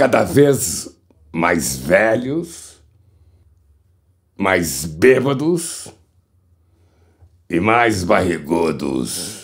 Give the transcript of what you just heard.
cada vez mais velhos, mais bêbados e mais barrigudos.